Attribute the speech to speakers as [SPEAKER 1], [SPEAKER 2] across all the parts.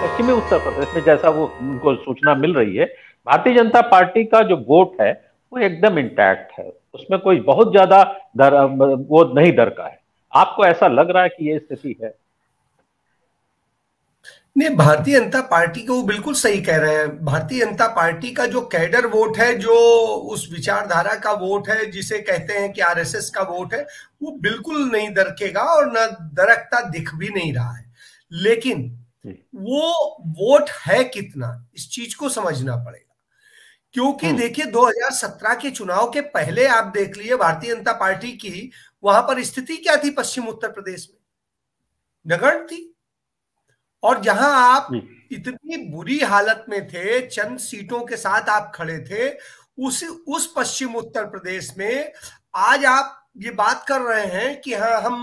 [SPEAKER 1] पश्चिमी उत्तर प्रदेश में जैसा वो उनको सूचना मिल रही है भारतीय जनता पार्टी का जो वोट है वो एकदम इंटैक्ट है उसमें कोई बहुत ज्यादा दर वो नहीं दर का है आपको ऐसा लग रहा है कि ये स्थिति है नहीं भारतीय जनता पार्टी को बिल्कुल सही कह रहे हैं भारतीय जनता पार्टी का जो कैडर वोट है जो उस विचारधारा का वोट है जिसे कहते हैं कि आरएसएस का वोट है वो बिल्कुल नहीं दरकेगा और न दरकता दिख भी नहीं रहा है लेकिन वो वोट है कितना इस चीज को समझना पड़ेगा क्योंकि हम्म। देखिए 2017 के चुनाव के पहले आप देख लिए भारतीय जनता पार्टी की वहां पर स्थिति क्या थी पश्चिम उत्तर प्रदेश में नगण थी और जहां आप इतनी बुरी हालत में थे चंद सीटों के साथ आप खड़े थे उस उस पश्चिम उत्तर प्रदेश में आज आप ये बात कर रहे हैं कि हाँ हम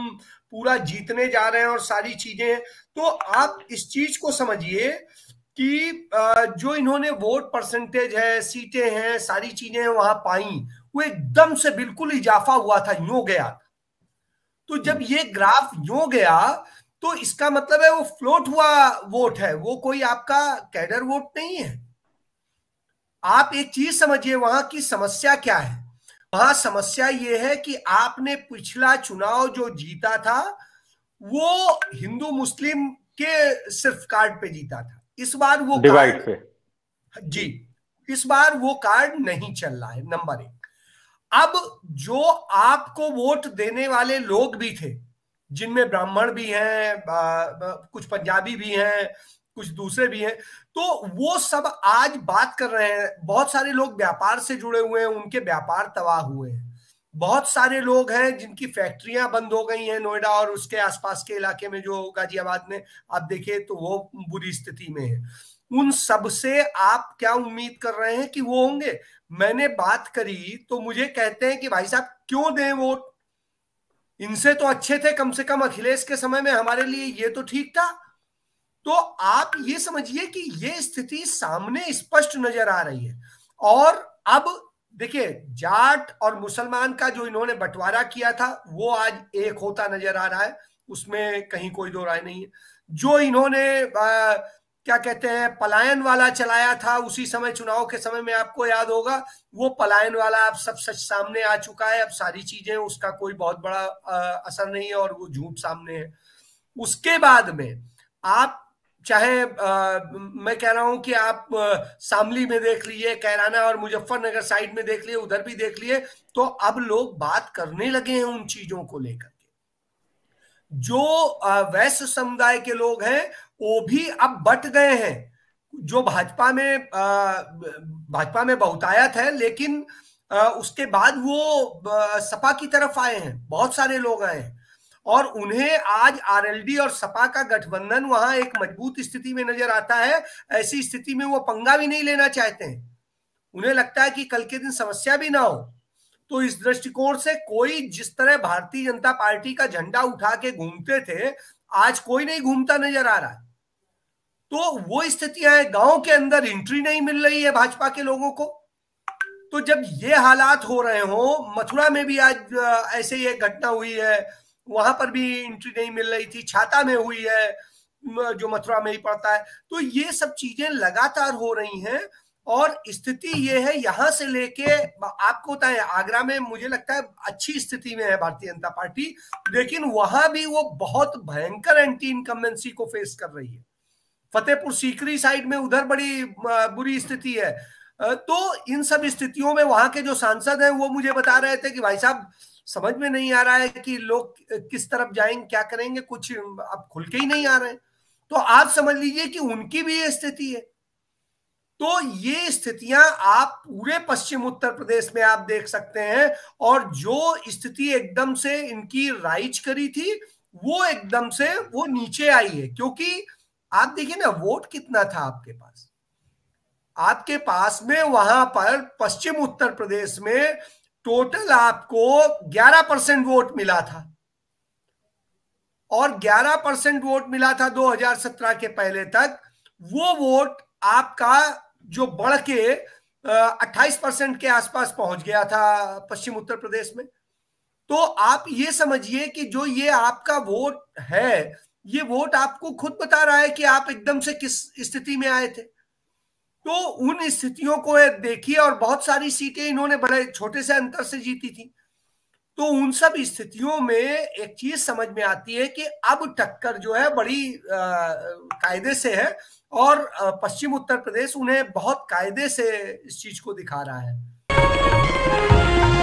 [SPEAKER 1] पूरा जीतने जा रहे हैं और सारी चीजें तो आप इस चीज को समझिए कि जो इन्होंने वोट परसेंटेज है सीटें हैं सारी चीजें वहां पाई वो एकदम से बिल्कुल इजाफा हुआ था यो गया तो जब ये ग्राफ यो गया तो इसका मतलब है वो फ्लोट हुआ वोट है वो कोई आपका कैडर वोट नहीं है आप एक चीज समझिए वहां की समस्या क्या है वहां समस्या ये है कि आपने पिछला चुनाव जो जीता था वो हिंदू मुस्लिम के सिर्फ कार्ड पे जीता था इस बार वो डिवाइड पे जी इस बार वो कार्ड नहीं चल रहा है नंबर एक अब जो आपको वोट देने वाले लोग भी थे जिनमें ब्राह्मण भी हैं कुछ पंजाबी भी हैं कुछ दूसरे भी हैं तो वो सब आज बात कर रहे हैं बहुत सारे लोग व्यापार से जुड़े हुए हैं उनके व्यापार तबाह हुए हैं बहुत सारे लोग हैं जिनकी फैक्ट्रियां बंद हो गई हैं नोएडा और उसके आसपास के इलाके में जो गाजियाबाद में आप देखें तो वो बुरी स्थिति में है उन सब से आप क्या उम्मीद कर रहे हैं कि वो होंगे मैंने बात करी तो मुझे कहते हैं कि भाई साहब क्यों दें वोट इनसे तो अच्छे थे कम से कम अखिलेश के समय में हमारे लिए ये तो ठीक था तो आप ये समझिए कि ये स्थिति सामने स्पष्ट नजर आ रही है और अब देखिए जाट और मुसलमान का जो इन्होंने बंटवारा किया था वो आज एक होता नजर आ रहा है उसमें कहीं कोई दो राय नहीं है जो इन्होंने आ, क्या कहते हैं पलायन वाला चलाया था उसी समय चुनाव के समय में आपको याद होगा वो पलायन वाला अब सब सच सामने आ चुका है अब सारी चीजें उसका कोई बहुत बड़ा आ, असर नहीं है और वो झूठ सामने है उसके बाद में आप चाहे आ, मैं कह रहा हूं कि आप सामली में देख लिए कैराना और मुजफ्फरनगर साइड में देख लिए उधर भी देख लिए तो अब लोग बात करने लगे हैं उन चीजों को लेकर के जो वैश्य समुदाय के लोग हैं वो भी अब बट गए हैं जो भाजपा में भाजपा में बहुतायत है लेकिन उसके बाद वो सपा की तरफ आए हैं बहुत सारे लोग आए हैं और उन्हें आज आरएलडी और सपा का गठबंधन वहां एक मजबूत स्थिति में नजर आता है ऐसी स्थिति में वो पंगा भी नहीं लेना चाहते हैं उन्हें लगता है कि कल के दिन समस्या भी ना हो तो इस दृष्टिकोण से कोई जिस तरह भारतीय जनता पार्टी का झंडा उठा के घूमते थे आज कोई नहीं घूमता नजर आ रहा तो वो स्थितियां है गांव के अंदर एंट्री नहीं मिल रही है भाजपा के लोगों को तो जब ये हालात हो रहे हो मथुरा में भी आज ऐसे ही घटना हुई है वहां पर भी एंट्री नहीं मिल रही थी छाता में हुई है जो मथुरा में ही पड़ता है तो ये सब चीजें लगातार हो रही हैं और स्थिति ये है यहां से लेके आपको बताए आगरा में मुझे लगता है अच्छी स्थिति में है भारतीय जनता पार्टी लेकिन वहां भी वो बहुत भयंकर एंटी इनकम्बेंसी को फेस कर रही है फतेहपुर सीकरी साइड में उधर बड़ी बुरी स्थिति है तो इन सब स्थितियों में वहां के जो सांसद हैं वो मुझे बता रहे थे कि भाई साहब समझ में नहीं आ रहा है कि लोग किस तरफ जाएंगे क्या करेंगे कुछ अब खुल के ही नहीं आ रहे हैं तो आप समझ लीजिए कि उनकी भी ये स्थिति है तो ये स्थितियां आप पूरे पश्चिम उत्तर प्रदेश में आप देख सकते हैं और जो स्थिति एकदम से इनकी राइज करी थी वो एकदम से वो नीचे आई है क्योंकि आप देखिए ना वोट कितना था आपके पास आपके पास में वहां पर पश्चिम उत्तर प्रदेश में टोटल आपको 11 परसेंट वोट मिला था और 11 परसेंट वोट मिला था 2017 के पहले तक वो वोट आपका जो बढ़ के अट्ठाईस परसेंट के आसपास पहुंच गया था पश्चिम उत्तर प्रदेश में तो आप ये समझिए कि जो ये आपका वोट है ये वोट आपको खुद बता रहा है कि आप एकदम से किस स्थिति में आए थे तो उन स्थितियों को देखिए और बहुत सारी सीटें इन्होंने बड़े छोटे से अंतर से जीती थी तो उन सब स्थितियों में एक चीज समझ में आती है कि अब टक्कर जो है बड़ी आ, कायदे से है और पश्चिम उत्तर प्रदेश उन्हें बहुत कायदे से इस चीज को दिखा रहा है